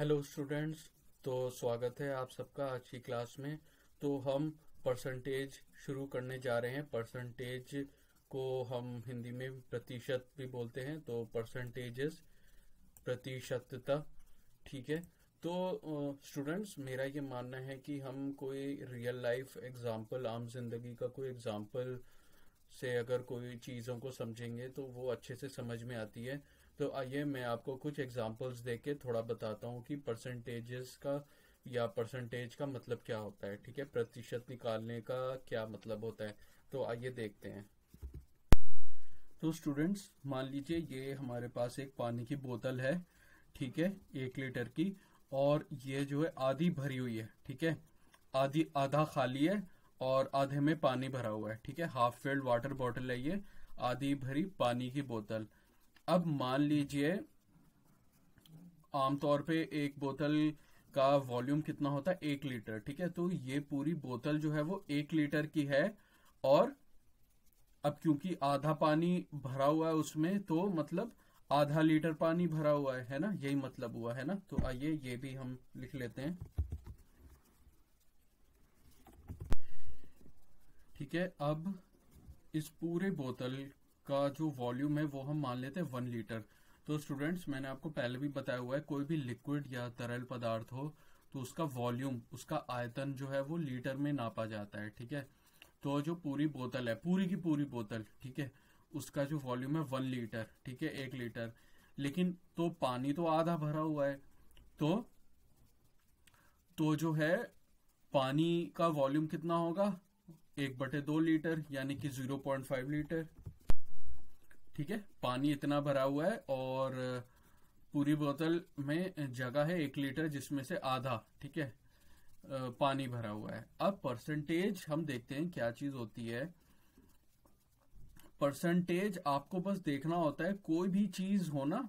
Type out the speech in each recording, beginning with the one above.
Hello students तो स्वागत है आप सबका आज की क्लास में तो हम परसेंटेज शुरू करने जा रहे हैं परसेंटेज को हम हिंदी में प्रतिशत भी बोलते हैं तो परसेंटेजेस प्रतिशतता ठीक है तो स्टूडेंट्स uh, मेरा ये मानना है कि हम कोई रियल लाइफ एग्जांपल आम जिंदगी का कोई एग्जांपल से अगर कोई चीज़ों को समझेंगे तो वो अच्छे से समझ में आती है तो आइए मैं आपको कुछ एग्जांपल्स दे के थोड़ा बताता हूँ कि परसेंटेजेस का या परसेंटेज का मतलब क्या होता है ठीक है प्रतिशत निकालने का क्या मतलब होता है तो आइए देखते हैं तो स्टूडेंट्स मान लीजिए ये हमारे पास एक पानी की बोतल है ठीक है एक लीटर की और ये जो है आधी भरी हुई है ठीक है आधी आधा खाली है और आधे में पानी भरा हुआ है ठीक है हाफ फिल्ड वाटर बॉटल है ये आधी भरी पानी की बोतल अब मान लीजिए आमतौर पे एक बोतल का वॉल्यूम कितना होता है एक लीटर ठीक है तो ये पूरी बोतल जो है वो एक लीटर की है और अब क्योंकि आधा पानी भरा हुआ है उसमें तो मतलब आधा लीटर पानी भरा हुआ है है ना यही मतलब हुआ है ना तो आइए ये भी हम लिख लेते हैं ठीक है अब इस पूरे बोतल का जो वॉल्यूम है वो हम मान लेते हैं वन लीटर तो स्टूडेंट्स मैंने आपको पहले भी बताया हुआ है कोई भी लिक्विड या तरल पदार्थ हो तो उसका वॉल्यूम उसका आयतन जो है वो लीटर में नापा जाता है ठीक है तो जो पूरी बोतल है पूरी की पूरी बोतल ठीक है उसका जो वॉल्यूम है वन लीटर ठीक है एक लीटर लेकिन तो पानी तो आधा भरा हुआ है तो तो जो है पानी का वॉल्यूम कितना होगा एक बटे दो लीटर यानी कि जीरो पॉइंट फाइव लीटर ठीक है पानी इतना भरा हुआ है और पूरी बोतल में जगह है एक लीटर जिसमें से आधा ठीक है पानी भरा हुआ है अब परसेंटेज हम देखते हैं क्या चीज होती है परसेंटेज आपको बस देखना होता है कोई भी चीज हो ना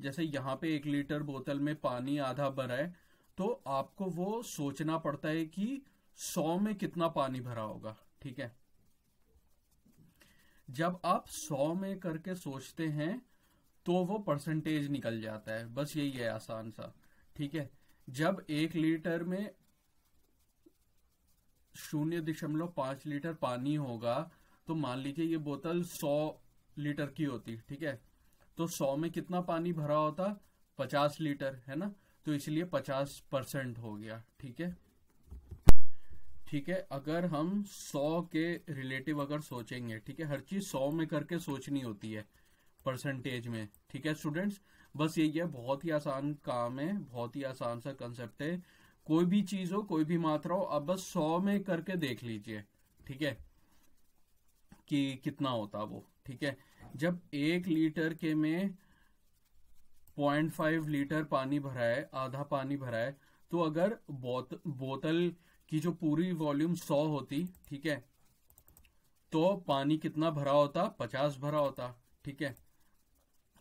जैसे यहाँ पे एक लीटर बोतल में पानी आधा भरा है तो आपको वो सोचना पड़ता है कि सौ में कितना पानी भरा होगा ठीक है जब आप सौ में करके सोचते हैं तो वो परसेंटेज निकल जाता है बस यही है आसान सा ठीक है जब एक लीटर में शून्य दशमलव पांच लीटर पानी होगा तो मान लीजिए ये बोतल सौ लीटर की होती ठीक है तो सौ में कितना पानी भरा होता पचास लीटर है ना तो इसलिए पचास परसेंट हो गया ठीक है ठीक है अगर हम सौ के रिलेटिव अगर सोचेंगे ठीक है हर चीज सौ में करके सोचनी होती है परसेंटेज में ठीक है स्टूडेंट्स बस यही है बहुत ही आसान काम है बहुत ही आसान सा कंसेप्ट है कोई भी चीज हो कोई भी मात्रा हो आप बस सौ में करके देख लीजिए ठीक है कि कितना होता वो ठीक है जब एक लीटर के में पॉइंट फाइव लीटर पानी भरा है आधा पानी भरा है तो अगर बोत, बोतल कि जो पूरी वॉल्यूम सौ होती ठीक है तो पानी कितना भरा होता पचास भरा होता ठीक है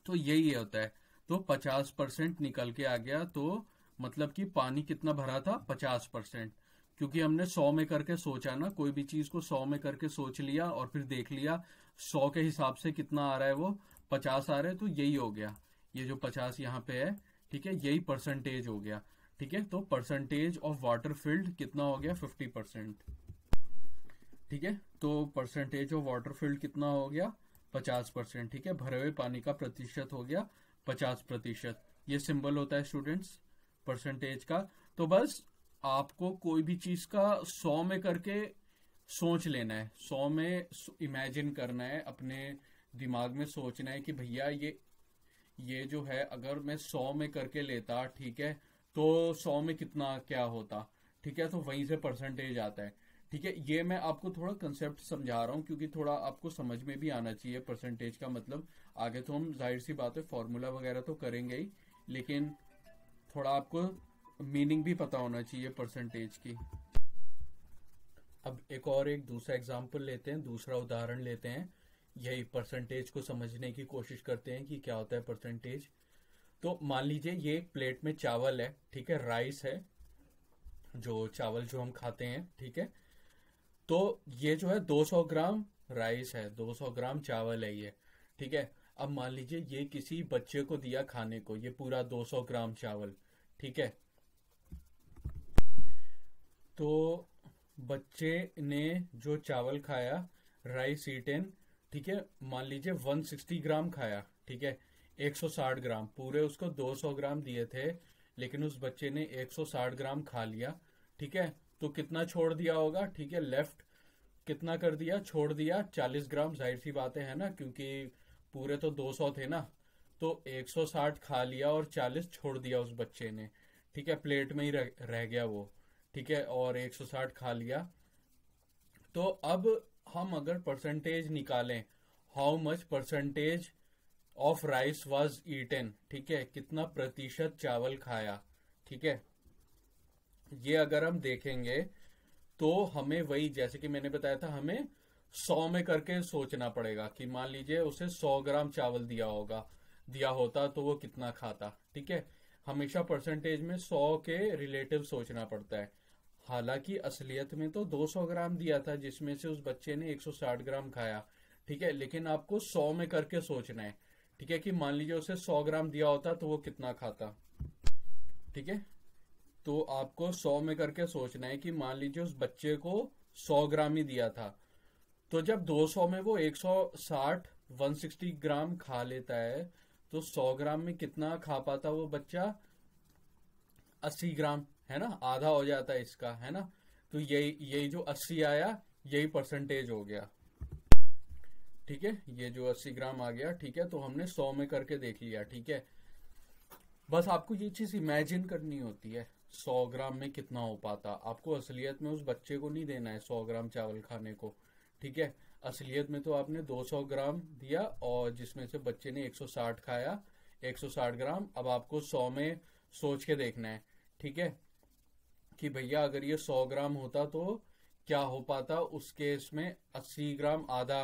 तो यही होता है तो पचास परसेंट निकल के आ गया तो मतलब कि पानी कितना भरा था पचास परसेंट क्योंकि हमने सौ में करके सोचा ना कोई भी चीज को सौ में करके सोच लिया और फिर देख लिया सौ के हिसाब से कितना आ रहा है वो पचास आ रहा है तो यही हो गया ये जो पचास यहाँ पे है ठीक है यही परसेंटेज हो गया ठीक है तो परसेंटेज ऑफ वाटर फिल्ड कितना हो गया फिफ्टी परसेंट ठीक है तो परसेंटेज ऑफ वाटर फिल्ड कितना हो गया पचास परसेंट ठीक है भरे हुए पानी का प्रतिशत हो गया पचास प्रतिशत ये सिंबल होता है स्टूडेंट्स परसेंटेज का तो बस आपको कोई भी चीज का सौ में करके सोच लेना है सौ में इमेजिन करना है अपने दिमाग में सोचना है कि भैया ये ये जो है अगर मैं सौ में करके लेता ठीक है तो सौ में कितना क्या होता ठीक है तो वहीं से परसेंटेज आता है ठीक है ये मैं आपको थोड़ा कंसेप्ट समझा रहा हूँ क्योंकि थोड़ा आपको समझ में भी आना चाहिए परसेंटेज का मतलब आगे तो हम जाहिर सी बात है फॉर्मूला वगैरह तो करेंगे ही लेकिन थोड़ा आपको मीनिंग भी पता होना चाहिए परसेंटेज की अब एक और एक दूसरा एग्जाम्पल लेते हैं दूसरा उदाहरण लेते हैं यही परसेंटेज को समझने की कोशिश करते हैं कि क्या होता है परसेंटेज तो मान लीजिए ये एक प्लेट में चावल है ठीक है राइस है जो चावल जो हम खाते हैं ठीक है तो ये जो है 200 ग्राम राइस है 200 ग्राम चावल है ये ठीक है अब मान लीजिए ये किसी बच्चे को दिया खाने को ये पूरा 200 ग्राम चावल ठीक है तो बच्चे ने जो चावल खाया राइस ईटेन ठीक है मान लीजिए 160 ग्राम खाया ठीक है 160 ग्राम पूरे उसको 200 ग्राम दिए थे लेकिन उस बच्चे ने 160 ग्राम खा लिया ठीक है तो कितना छोड़ दिया होगा ठीक है लेफ्ट कितना कर दिया छोड़ दिया 40 ग्राम जाहिर सी बातें है ना क्योंकि पूरे तो 200 थे ना तो 160 खा लिया और 40 छोड़ दिया उस बच्चे ने ठीक है प्लेट में ही रह, रह गया वो ठीक है और 160 खा लिया तो अब हम अगर परसेंटेज निकालें how much percentage of rice was eaten ठीक है कितना प्रतिशत चावल खाया ठीक है ये अगर हम देखेंगे तो हमें वही जैसे कि मैंने बताया था हमें सौ में करके सोचना पड़ेगा कि मान लीजिए उसे सौ ग्राम चावल दिया होगा दिया होता तो वो कितना खाता ठीक है हमेशा परसेंटेज में सौ के रिलेटिव सोचना पड़ता है हालांकि असलियत में तो 200 ग्राम दिया था जिसमें से उस बच्चे ने 160 ग्राम खाया ठीक है लेकिन आपको 100 में करके सोचना है ठीक है कि मान लीजिए उसे सौ ग्राम दिया होता तो वो कितना खाता ठीक है तो आपको सौ में करके सोचना है कि मान लीजिए उस बच्चे को सौ ग्राम ही दिया था तो जब 200 में वो 160 160 ग्राम खा लेता है तो 100 ग्राम में कितना खा पाता वो बच्चा 80 ग्राम है ना आधा हो जाता है इसका है ना तो यही यही जो 80 आया यही परसेंटेज हो गया ठीक है ये जो 80 ग्राम आ गया ठीक है तो हमने 100 में करके देख लिया ठीक है बस आपको ये चीज इमेजिन करनी होती है 100 ग्राम में कितना हो पाता आपको असलियत में उस बच्चे को नहीं देना है 100 ग्राम चावल खाने को ठीक है असलियत में तो आपने 200 ग्राम दिया और जिसमें से बच्चे ने 160 खाया 160 ग्राम अब आपको 100 में सोच के देखना है ठीक है कि भैया अगर ये 100 ग्राम होता तो क्या हो पाता उसके इसमें 80 ग्राम आधा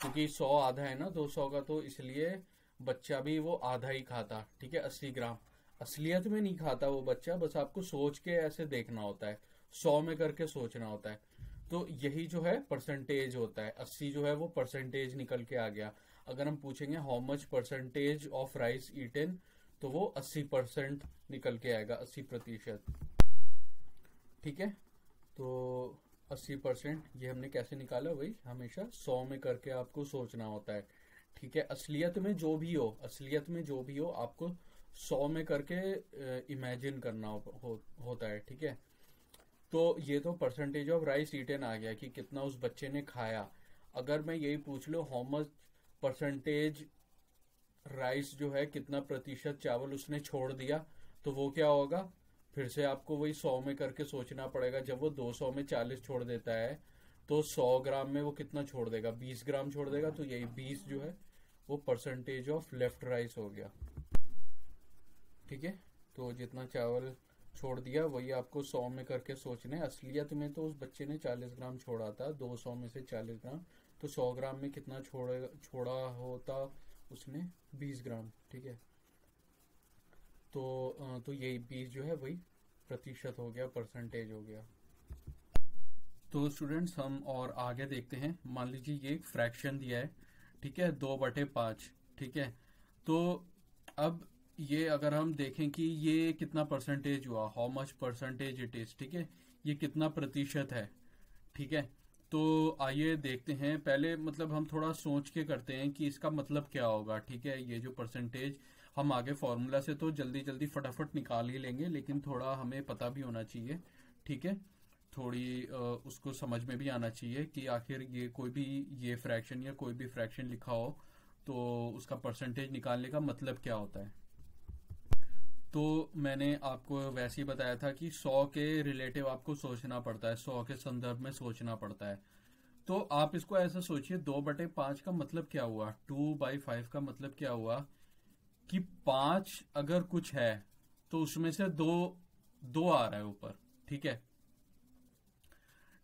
क्योंकि सौ आधा है ना दो सौ का तो इसलिए बच्चा भी वो आधा ही खाता ठीक है अस्सी ग्राम असलियत में नहीं खाता वो बच्चा बस आपको सोच के ऐसे देखना होता है सौ में करके सोचना होता है तो यही जो है परसेंटेज होता है अस्सी जो है वो परसेंटेज निकल के आ गया अगर हम पूछेंगे how much percentage of rice eaten तो वो अस्सी परसेंट निकल के आएगा अस्सी प्रतिशत ठीक है तो अस्सी परसेंट ये हमने कैसे निकाला वही हमेशा सौ में करके आपको सोचना होता है ठीक है असलियत में जो भी हो असलियत में जो भी हो आपको सौ में करके इमेजिन करना हो, हो, होता है ठीक है तो ये तो परसेंटेज ऑफ राइस रिटर्न आ गया कि कितना उस बच्चे ने खाया अगर मैं यही पूछ लो हाउ मच परसेंटेज राइस जो है कितना प्रतिशत चावल उसने छोड़ दिया तो वो क्या होगा फिर से आपको वही सौ में करके सोचना पड़ेगा जब वो दो सौ में चालीस छोड़ देता है तो सौ ग्राम में वो कितना छोड़ देगा बीस ग्राम छोड़ देगा तो यही बीस जो है वो परसेंटेज ऑफ लेफ्ट राइस हो गया ठीक है तो जितना चावल छोड़ दिया वही आपको सौ में करके सोचने असलियत में तो उस बच्चे ने चालीस ग्राम छोड़ा था दो सौ में से चालीस ग्राम तो सौ ग्राम में कितना छोड़ेगा छोड़ा होता उसने बीस ग्राम ठीक है तो तो यही बीस जो है वही प्रतिशत हो गया परसेंटेज हो गया तो स्टूडेंट्स हम और आगे देखते हैं मान लीजिए ये एक फ्रैक्शन दिया है ठीक है दो बटे पाँच ठीक है तो अब ये अगर हम देखें कि ये कितना परसेंटेज हुआ how much percentage it is ठीक है ये कितना प्रतिशत है ठीक है तो आइए देखते हैं पहले मतलब हम थोड़ा सोच के करते हैं कि इसका मतलब क्या होगा ठीक है ये जो परसेंटेज हम आगे फॉर्मूला से तो जल्दी जल्दी फटाफट निकाल ही लेंगे लेकिन थोड़ा हमें पता भी होना चाहिए ठीक है थोड़ी उसको समझ में भी आना चाहिए कि आखिर ये कोई भी ये फ्रैक्शन या कोई भी फ्रैक्शन लिखा हो तो उसका परसेंटेज निकालने का मतलब क्या होता है तो मैंने आपको वैसे ही बताया था कि 100 के रिलेटिव आपको सोचना पड़ता है 100 के संदर्भ में सोचना पड़ता है तो आप इसको ऐसा सोचिए दो बटे पांच का मतलब क्या हुआ टू बाई फाइव का मतलब क्या हुआ कि पांच अगर कुछ है तो उसमें से दो दो आ रहा है ऊपर ठीक है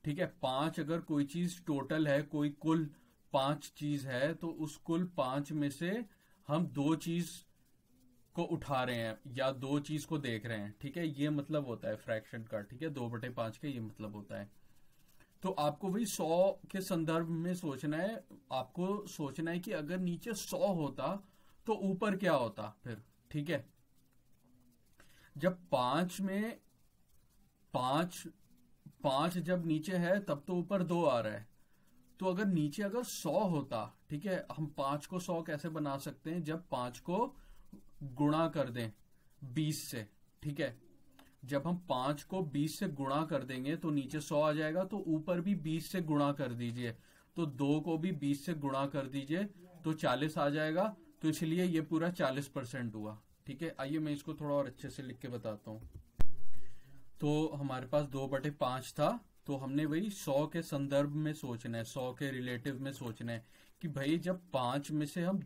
ठीक है पांच अगर कोई चीज टोटल है कोई कुल पांच चीज है तो उस कुल पांच में से हम दो चीज को उठा रहे हैं या दो चीज को देख रहे हैं ठीक है ये मतलब होता है फ्रैक्शन का ठीक है दो बटे पांच का ये मतलब होता है तो आपको भाई सौ के संदर्भ में सोचना है आपको सोचना है कि अगर नीचे सौ होता तो ऊपर क्या होता फिर ठीक है जब पांच में पांच पांच जब नीचे है तब तो ऊपर दो आ रहा है तो अगर नीचे अगर सौ होता ठीक है हम पांच को सौ कैसे बना सकते हैं जब पांच को गुणा कर दें बीस से ठीक है जब हम पांच को बीस से गुणा कर देंगे तो नीचे सौ आ जाएगा तो ऊपर भी बीस से गुणा कर दीजिए तो दो को भी बीस से गुणा कर दीजिए तो चालीस आ जाएगा तो इसलिए ये पूरा चालीस परसेंट हुआ ठीक है आइए मैं इसको थोड़ा और अच्छे से लिख के बताता हूँ तो हमारे पास दो बटे पांच था तो हमने वही सौ के संदर्भ में सोचना है सौ के रिलेटिव में सोचना है कि भाई जब पांच में से हम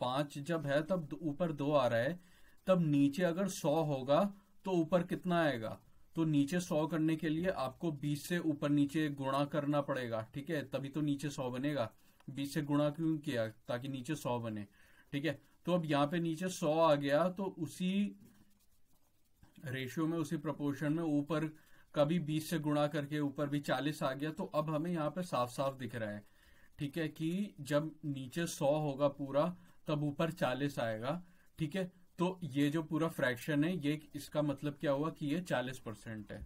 पांच जब है तब ऊपर दो आ रहा है तब नीचे अगर सौ होगा तो ऊपर कितना आएगा तो नीचे सौ करने के लिए आपको बीस से ऊपर नीचे गुणा करना पड़ेगा ठीक है तभी तो नीचे सौ बनेगा बीस से गुणा क्यों किया ताकि नीचे सौ बने ठीक है तो अब यहाँ पे नीचे सौ आ गया तो उसी रेशियो में उसी प्रोपोर्शन में ऊपर कभी बीस से गुणा करके ऊपर भी चालीस आ गया तो अब हमें यहाँ पे साफ साफ दिख रहा है ठीक है कि जब नीचे सौ होगा पूरा तब ऊपर चालीस आएगा ठीक है तो ये जो पूरा फ्रैक्शन है ये इसका मतलब क्या हुआ कि ये चालीस परसेंट है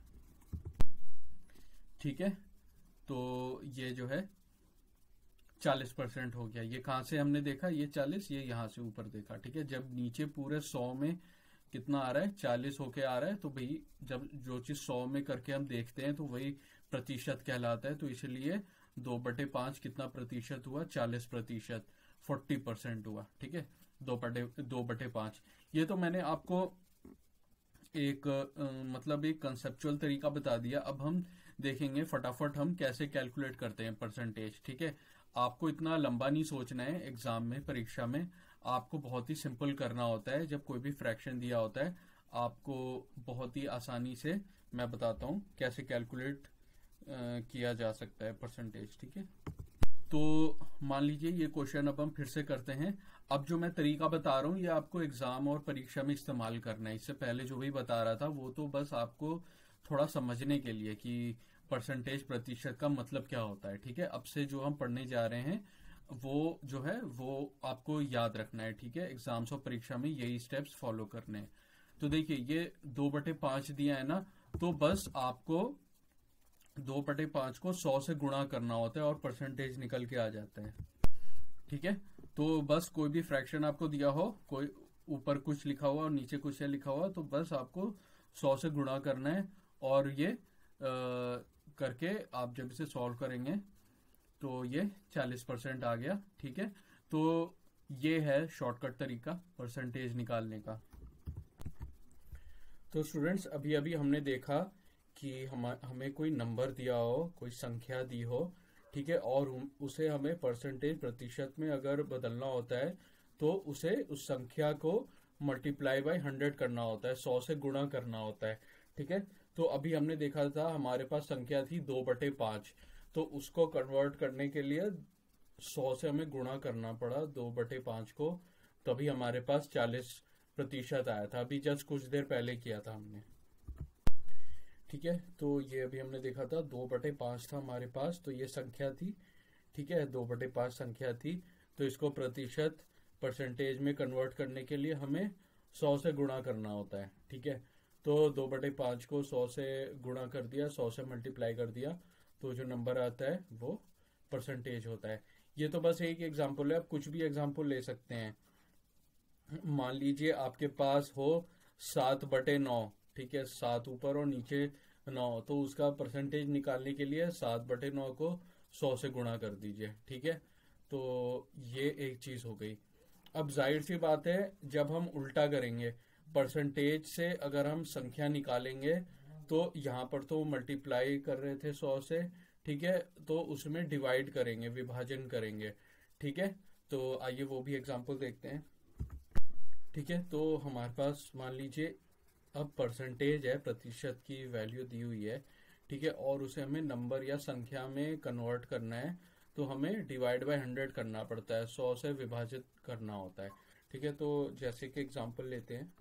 ठीक है तो ये जो है चालीस परसेंट हो गया ये कहाँ से हमने देखा ये चालीस ये यहाँ से ऊपर देखा ठीक है जब नीचे पूरे सौ में कितना आ रहा है चालीस होके आ रहा है तो भाई जब जो चीज सौ में करके हम देखते हैं तो वही प्रतिशत कहलाता है तो इसलिए दो बटे पांच कितना प्रतिशत हुआ चालीस प्रतिशत फोर्टी परसेंट हुआ ठीक है दो बटे दो बटे पांच ये तो मैंने आपको एक आ, मतलब एक कंसेप्चुअल तरीका बता दिया अब हम देखेंगे फटाफट हम कैसे कैलकुलेट करते हैं परसेंटेज ठीक है आपको इतना लंबा नहीं सोचना है एग्जाम में परीक्षा में आपको बहुत ही सिंपल करना होता है जब कोई भी फ्रैक्शन दिया होता है आपको बहुत ही आसानी से मैं बताता हूँ कैसे कैलकुलेट किया जा सकता है परसेंटेज ठीक है तो मान लीजिए ये क्वेश्चन अब हम फिर से करते हैं अब जो मैं तरीका बता रहा हूँ ये आपको एग्जाम और परीक्षा में इस्तेमाल करना है इससे पहले जो भी बता रहा था वो तो बस आपको थोड़ा समझने के लिए कि परसेंटेज प्रतिशत का मतलब क्या होता है ठीक है अब से जो हम पढ़ने जा रहे हैं वो जो है वो आपको याद रखना है ठीक है एग्जाम्स और परीक्षा में यही स्टेप्स फॉलो करने हैं तो देखिए ये दो बटे पांच दिया है ना तो बस आपको दो बटे पांच को सौ से गुणा करना होता है और परसेंटेज निकल के आ जाते हैं ठीक है तो बस कोई भी फ्रैक्शन आपको दिया हो कोई ऊपर कुछ लिखा हुआ और नीचे कुछ लिखा हुआ तो बस आपको सौ से गुणा करना है और ये करके आप जब इसे सॉल्व करेंगे तो ये 40 परसेंट आ गया ठीक है तो ये है शॉर्टकट तरीका परसेंटेज निकालने का तो स्टूडेंट्स अभी अभी हमने देखा कि हम हमें कोई नंबर दिया हो कोई संख्या दी हो ठीक है और उसे हमें परसेंटेज प्रतिशत में अगर बदलना होता है तो उसे उस संख्या को मल्टीप्लाई बाय हंड्रेड करना होता है सौ से गुणा करना होता है ठीक है तो अभी हमने देखा था हमारे पास संख्या थी दो बटे पांच तो उसको कन्वर्ट करने के लिए सौ से हमें गुणा करना पड़ा दो बटे पांच को तभी हमारे पास चालीस प्रतिशत आया था अभी जस्ट कुछ देर पहले किया था हमने ठीक है तो ये अभी हमने देखा था दो बटे पांच था हमारे पास तो ये संख्या थी ठीक है दो बटे पांच संख्या थी तो इसको प्रतिशत परसेंटेज में कन्वर्ट करने के लिए हमें सौ से गुणा करना होता है ठीक है तो दो बटे पांच को सौ से गुणा कर दिया सौ से मल्टीप्लाई कर दिया तो जो नंबर आता है वो परसेंटेज होता है ये तो बस एक एग्जाम्पल है आप कुछ भी एग्जाम्पल ले सकते हैं मान लीजिए आपके पास हो सात बटे नौ ठीक है सात ऊपर और नीचे नौ तो उसका परसेंटेज निकालने के लिए सात बटे नौ को सौ से गुणा कर दीजिए ठीक है तो ये एक चीज हो गई अब जाहिर सी बात है जब हम उल्टा करेंगे परसेंटेज से अगर हम संख्या निकालेंगे तो यहाँ पर तो मल्टीप्लाई कर रहे थे सौ से ठीक है तो उसमें डिवाइड करेंगे विभाजन करेंगे ठीक है तो आइए वो भी एग्जाम्पल देखते हैं ठीक है तो हमारे पास मान लीजिए अब परसेंटेज है प्रतिशत की वैल्यू दी हुई है ठीक है और उसे हमें नंबर या संख्या में कन्वर्ट करना है तो हमें डिवाइड बाय हंड्रेड करना पड़ता है सौ से विभाजित करना होता है ठीक है तो जैसे कि एग्जाम्पल लेते हैं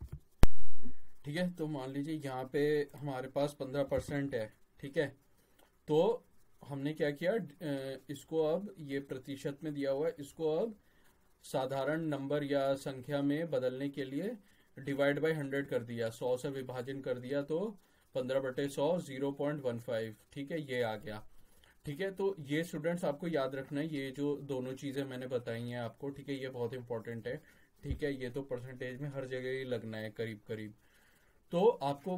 ठीक है तो मान लीजिए यहाँ पे हमारे पास पंद्रह परसेंट है ठीक है तो हमने क्या किया इसको अब ये प्रतिशत में दिया हुआ है इसको अब साधारण नंबर या संख्या में बदलने के लिए डिवाइड बाय हंड्रेड कर दिया सौ से विभाजन कर दिया तो पंद्रह बटे सौ जीरो पॉइंट वन फाइव ठीक है ये आ गया ठीक है तो ये स्टूडेंट्स आपको याद रखना है ये जो दोनों चीजें मैंने बताई हैं आपको ठीक है ये बहुत इंपॉर्टेंट है ठीक है ये तो परसेंटेज में हर जगह ही लगना है करीब करीब तो आपको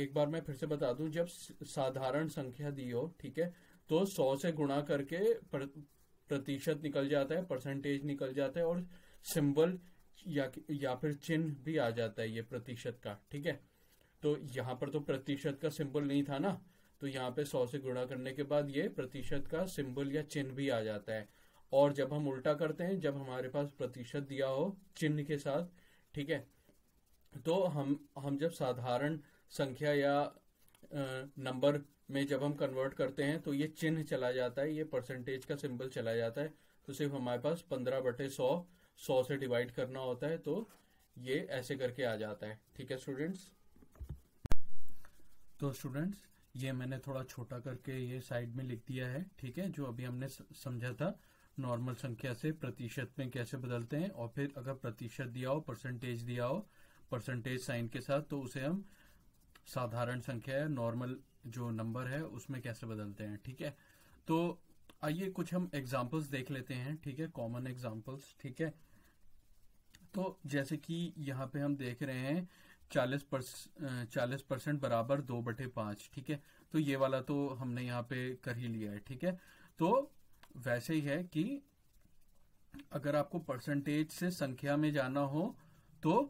एक बार मैं फिर से बता दूं जब साधारण संख्या दी हो ठीक है तो सौ से गुणा करके प्रतिशत निकल जाता है परसेंटेज निकल जाता है और सिंबल या या फिर चिन्ह भी आ जाता है ये प्रतिशत का ठीक है तो यहाँ पर तो प्रतिशत का सिंबल नहीं था ना तो यहाँ पे सौ से गुणा करने के बाद ये प्रतिशत का सिंबल या चिन्ह भी आ जाता है और जब हम उल्टा करते हैं जब हमारे पास प्रतिशत दिया हो चिन्ह के साथ ठीक है तो हम हम जब साधारण संख्या या नंबर में जब हम कन्वर्ट करते हैं तो ये चिन्ह चला जाता है ये परसेंटेज का सिंबल चला जाता है तो सिर्फ हमारे पास पंद्रह बटे सौ सौ से डिवाइड करना होता है तो ये ऐसे करके आ जाता है ठीक है स्टूडेंट्स तो स्टूडेंट्स ये मैंने थोड़ा छोटा करके ये साइड में लिख दिया है ठीक है जो अभी हमने समझा था नॉर्मल संख्या से प्रतिशत में कैसे बदलते हैं और फिर अगर प्रतिशत दिया हो परसेंटेज दिया हो परसेंटेज साइन के साथ तो उसे हम साधारण संख्या नॉर्मल जो नंबर है उसमें कैसे बदलते हैं ठीक है तो आइए कुछ हम एग्जाम्पल्स देख लेते हैं ठीक है कॉमन एग्जाम्पल्स ठीक है तो जैसे कि यहाँ पे हम देख रहे हैं चालीस चालीस परसेंट बराबर दो बटे पांच ठीक है तो ये वाला तो हमने यहाँ पे कर ही लिया है ठीक है तो वैसे ही है कि अगर आपको परसेंटेज से संख्या में जाना हो तो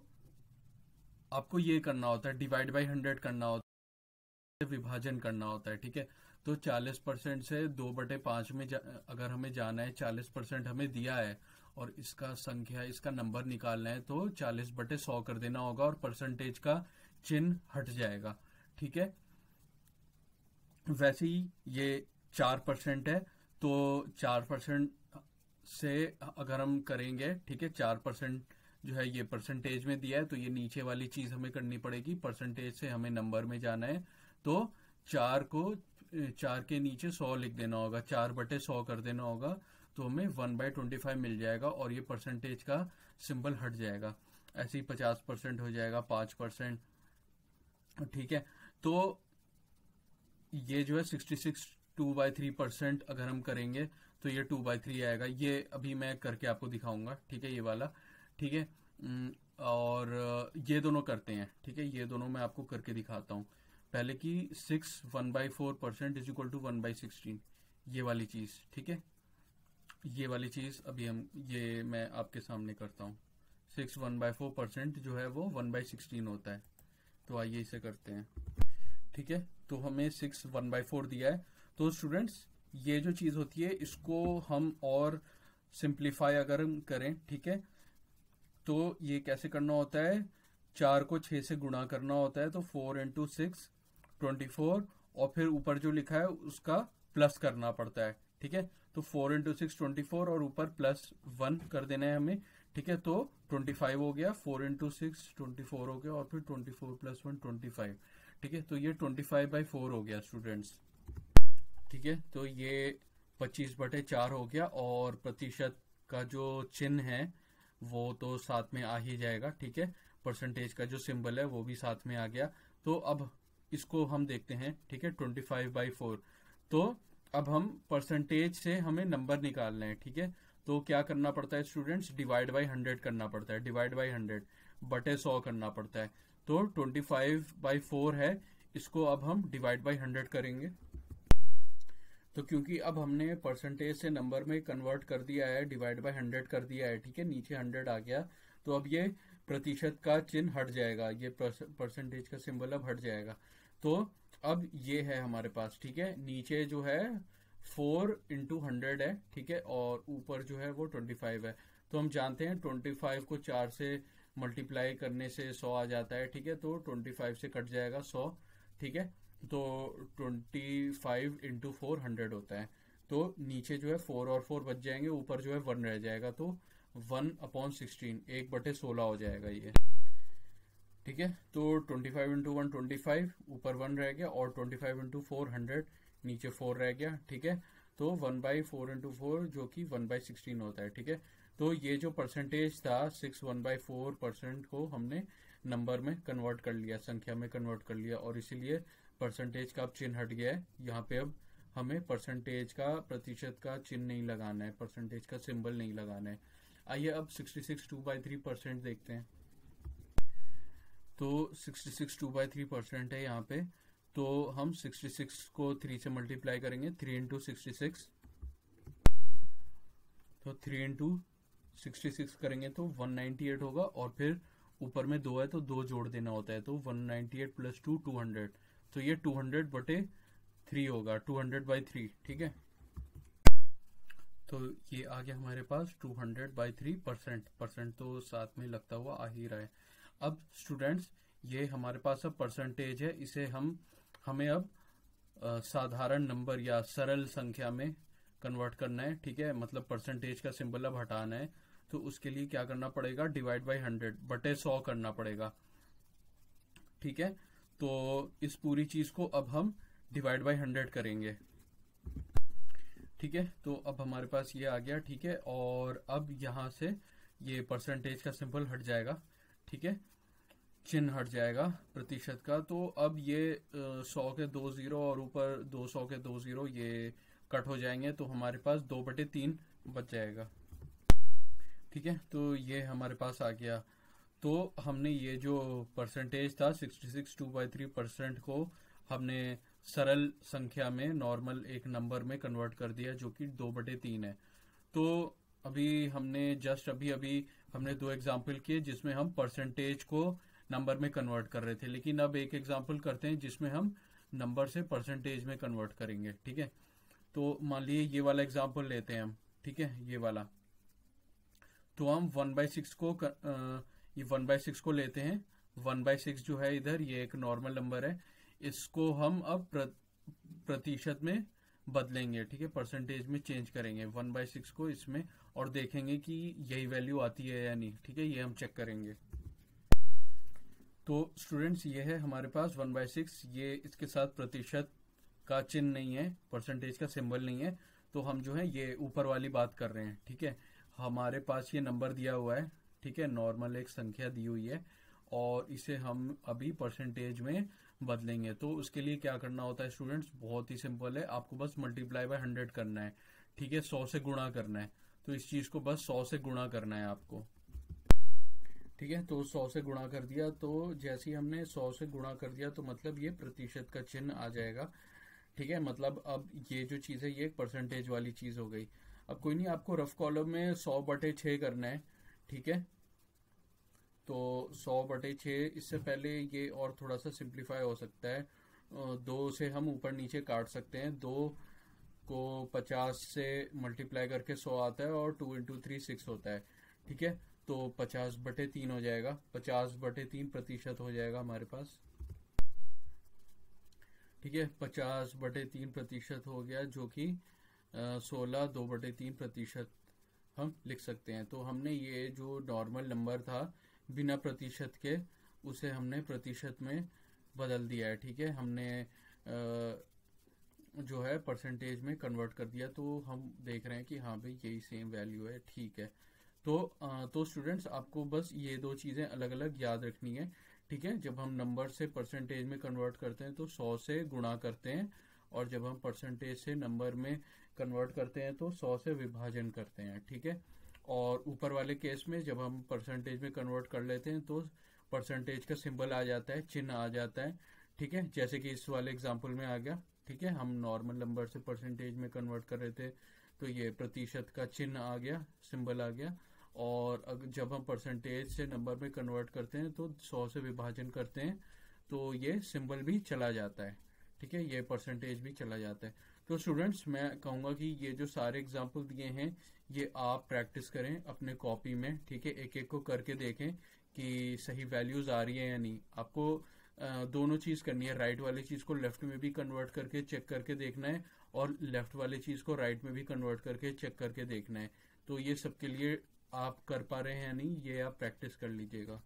आपको ये करना होता है डिवाइड बाई हंड्रेड करना होता है विभाजन करना होता है ठीक है तो 40 परसेंट से दो बटे पांच में अगर हमें जाना है 40 परसेंट हमें दिया है और इसका संख्या इसका नंबर निकालना है तो 40 बटे सौ कर देना होगा और परसेंटेज का चिन्ह हट जाएगा ठीक है वैसे ही ये चार परसेंट है तो चार परसेंट से अगर हम करेंगे ठीक है चार परसेंट जो है ये परसेंटेज में दिया है तो ये नीचे वाली चीज हमें करनी पड़ेगी परसेंटेज से हमें नंबर में जाना है तो चार को चार के नीचे सौ लिख देना होगा चार बटे सौ कर देना होगा तो हमें वन बाय ट्वेंटी फाइव मिल जाएगा और ये परसेंटेज का सिंबल हट जाएगा ऐसे ही पचास परसेंट हो जाएगा पांच परसेंट ठीक है तो ये जो है sixty six two by three percent अगर हम करेंगे तो ये टू बाय थ्री आएगा ये अभी मैं करके आपको दिखाऊंगा ठीक है ये वाला ठीक है और ये दोनों करते हैं ठीक है ये दोनों मैं आपको करके दिखाता हूँ पहले की six one by four percent is equal to one by sixteen ये वाली चीज ठीक है ये वाली चीज अभी हम ये मैं आपके सामने करता हूँ six one by four percent जो है वो वन बाई सिक्सटीन होता है तो आइए इसे करते हैं ठीक है तो हमें सिक्स वन बाई फोर दिया है तो स्टूडेंट्स ये जो चीज होती है इसको हम और सिंप्लीफाई अगर करें ठीक है तो ये कैसे करना होता है चार को छः से गुणा करना होता है तो four into six twenty four और फिर ऊपर जो लिखा है उसका प्लस करना पड़ता है ठीक है तो four into six twenty four और ऊपर प्लस वन कर देना है हमें ठीक है तो ट्वेंटी फाइव हो गया four into six twenty four हो गया और फिर twenty four plus one twenty five ठीक है तो ये ट्वेंटी फाइव बाई फोर हो गया स्टूडेंट्स ठीक है तो ये पच्चीस बटे चार हो गया और प्रतिशत का जो चिन्ह है वो तो साथ में आ ही जाएगा ठीक है परसेंटेज का जो सिंबल है वो भी साथ में आ गया तो अब इसको हम देखते हैं ठीक है ट्वेंटी फाइव बाई फोर तो अब हम परसेंटेज से हमें नंबर निकालना है ठीक है तो क्या करना पड़ता है स्टूडेंट्स डिवाइड बाई हंड्रेड करना पड़ता है डिवाइड बाई हंड्रेड बटे सौ करना पड़ता है तो ट्वेंटी फाइव बाई फोर है इसको अब हम डिवाइड बाई हंड्रेड करेंगे तो क्योंकि अब हमने परसेंटेज से नंबर में कन्वर्ट कर दिया है डिवाइड बाय हंड्रेड कर दिया है ठीक है नीचे हंड्रेड आ गया तो अब ये प्रतिशत का चिन्ह हट जाएगा ये परसेंटेज का सिंबल अब हट जाएगा तो अब ये है हमारे पास ठीक है नीचे जो है फोर इंटू हंड्रेड है ठीक है और ऊपर जो है वो ट्वेंटी फाइव है तो हम जानते हैं ट्वेंटी फाइव को चार से मल्टीप्लाई करने से सौ आ जाता है ठीक है तो ट्वेंटी फाइव से कट जाएगा सौ ठीक है तो twenty five into four hundred होता है तो नीचे जो है फोर और फोर बच जाएंगे ऊपर जो है वन रह जाएगा तो वन अपॉन सिक्सटीन एक बटे सोलह हो जाएगा ये ठीक है तो twenty five into one twenty five ऊपर वन रह गया और twenty five into four hundred नीचे फोर रह गया ठीक है तो one by four into four जो कि वन बाई सिक्सटीन होता है ठीक है तो ये जो परसेंटेज था six one by four percent को हमने नंबर में कन्वर्ट कर लिया संख्या में कन्वर्ट कर लिया और इसीलिए परसेंटेज का अब चिन्ह हट गया है यहाँ पे अब हमें परसेंटेज का प्रतिशत का चिन्ह नहीं लगाना है परसेंटेज का सिंबल नहीं लगाना है आइए अब 66 टू बाई थ्री परसेंट देखते हैं तो 66 टू बाई थ्री परसेंट है यहाँ पे तो हम 66 को थ्री से मल्टीप्लाई करेंगे थ्री इंटू सिक्सटी तो थ्री इंटू सिक्सटी करेंगे तो 198 होगा और फिर ऊपर में दो है तो दो जोड़ देना होता है तो 198 ninety eight plus two two hundred तो ये 200 बटे थ्री होगा 200 बाई थ्री ठीक है तो ये आ गया हमारे पास 200 बाई थ्री परसेंट परसेंट तो साथ में लगता हुआ आ ही रहा है अब स्टूडेंट्स ये हमारे पास अब परसेंटेज है इसे हम हमें अब साधारण नंबर या सरल संख्या में कन्वर्ट करना है ठीक है मतलब परसेंटेज का सिंबल अब हटाना है तो उसके लिए क्या करना पड़ेगा डिवाइड बाई हंड्रेड बटे सौ करना पड़ेगा ठीक है तो इस पूरी चीज को अब हम डिवाइड बाय हंड्रेड करेंगे ठीक है तो अब हमारे पास ये आ गया ठीक है और अब यहाँ से ये परसेंटेज का सिंबल हट जाएगा ठीक है चिन्ह हट जाएगा प्रतिशत का तो अब ये सौ के दो जीरो और ऊपर दो सौ के दो जीरो ये कट हो जाएंगे तो हमारे पास दो बटे तीन बच जाएगा ठीक है तो ये हमारे पास आ गया तो हमने ये जो परसेंटेज था 66 six two by three percent को हमने सरल संख्या में नॉर्मल एक नंबर में कन्वर्ट कर दिया जो कि दो बटे तीन है तो अभी हमने जस्ट अभी अभी हमने दो एग्जाम्पल किए जिसमें हम परसेंटेज को नंबर में कन्वर्ट कर रहे थे लेकिन अब एक एग्जाम्पल करते हैं जिसमें हम नंबर से परसेंटेज में कन्वर्ट करेंगे ठीक है तो मान लीजिए ये वाला एग्जाम्पल लेते हैं हम ठीक है ये वाला तो हम वन बाई सिक्स को कर, आ, ये वन बाय सिक्स को लेते हैं वन बाय सिक्स जो है इधर ये एक नॉर्मल नंबर है इसको हम अब प्रतिशत में बदलेंगे ठीक है परसेंटेज में चेंज करेंगे वन बाय सिक्स को इसमें और देखेंगे कि यही वैल्यू आती है या नहीं ठीक है ये हम चेक करेंगे तो स्टूडेंट्स ये है हमारे पास वन बाय सिक्स ये इसके साथ प्रतिशत का चिन्ह नहीं है परसेंटेज का सिंबल नहीं है तो हम जो है ये ऊपर वाली बात कर रहे हैं ठीक है हमारे पास ये नंबर दिया हुआ है ठीक है नॉर्मल एक संख्या दी हुई है और इसे हम अभी परसेंटेज में बदलेंगे तो उसके लिए क्या करना होता है स्टूडेंट्स बहुत ही सिंपल है आपको बस मल्टीप्लाई बाय हंड्रेड करना है ठीक है सौ से गुणा करना है तो इस चीज को बस सौ से गुणा करना है आपको ठीक है तो सौ से गुणा कर दिया तो जैसे ही हमने सौ से गुणा कर दिया तो मतलब ये प्रतिशत का चिन्ह आ जाएगा ठीक है मतलब अब ये जो चीज है ये एक परसेंटेज वाली चीज हो गई अब कोई नहीं आपको रफ कॉलम में सौ बटे छः करना है ठीक है तो सौ बटे छः इससे हम्म। पहले ये और थोड़ा सा सिंप्लीफाई हो सकता है दो से हम ऊपर नीचे काट सकते हैं दो को पचास से मल्टीप्लाई करके सौ आता है और टू इंटू थ्री सिक्स होता है ठीक है तो पचास बटे तीन हो जाएगा पचास बटे तीन प्रतिशत हो जाएगा हमारे पास ठीक है पचास बटे तीन प्रतिशत हो गया जो कि सोलह दो बटे तीन प्रतिशत हम लिख सकते हैं तो हमने ये जो नॉर्मल नंबर था बिना प्रतिशत के उसे हमने प्रतिशत में बदल दिया है ठीक है हमने जो है परसेंटेज में कन्वर्ट कर दिया तो हम देख रहे हैं कि हाँ भाई यही सेम वैल्यू है ठीक है तो तो स्टूडेंट्स आपको बस ये दो चीजें अलग अलग याद रखनी है ठीक है जब हम नंबर से परसेंटेज में कन्वर्ट करते हैं तो सौ से गुणा करते हैं और जब हम परसेंटेज से नंबर में कन्वर्ट करते हैं तो सौ से विभाजन करते हैं ठीक है और ऊपर वाले केस में जब हम परसेंटेज में कन्वर्ट कर लेते हैं तो परसेंटेज का सिंबल आ जाता है चिन्ह आ जाता है ठीक है जैसे कि इस वाले एग्जाम्पल में आ गया ठीक है हम नॉर्मल नंबर से परसेंटेज में कन्वर्ट कर रहे थे तो ये प्रतिशत का चिन्ह आ गया सिंबल आ गया और जब हम परसेंटेज से नंबर में कन्वर्ट करते हैं तो सौ से विभाजन करते हैं तो ये सिंबल भी चला जाता है ठीक है ये परसेंटेज भी चला जाता है तो स्टूडेंट्स मैं कहूंगा कि ये जो सारे एग्जाम्पल दिए हैं ये आप प्रैक्टिस करें अपने कॉपी में ठीक है एक एक को करके देखें कि सही वैल्यूज आ रही है या नहीं आपको दोनों चीज करनी है राइट वाली चीज को लेफ्ट में भी कन्वर्ट करके चेक करके देखना है और लेफ्ट वाली चीज को राइट में भी कन्वर्ट करके चेक करके देखना है तो ये सबके लिए आप कर पा रहे हैं या नहीं ये आप प्रैक्टिस कर लीजिएगा